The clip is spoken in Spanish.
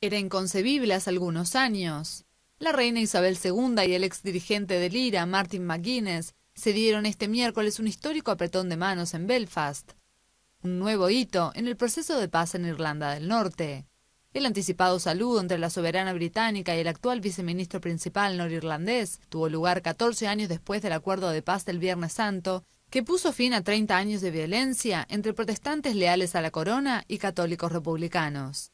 Era inconcebible hace algunos años. La reina Isabel II y el ex dirigente del IRA, Martin McGuinness, se dieron este miércoles un histórico apretón de manos en Belfast, un nuevo hito en el proceso de paz en Irlanda del Norte. El anticipado saludo entre la soberana británica y el actual viceministro principal norirlandés tuvo lugar 14 años después del acuerdo de paz del Viernes Santo, que puso fin a 30 años de violencia entre protestantes leales a la corona y católicos republicanos.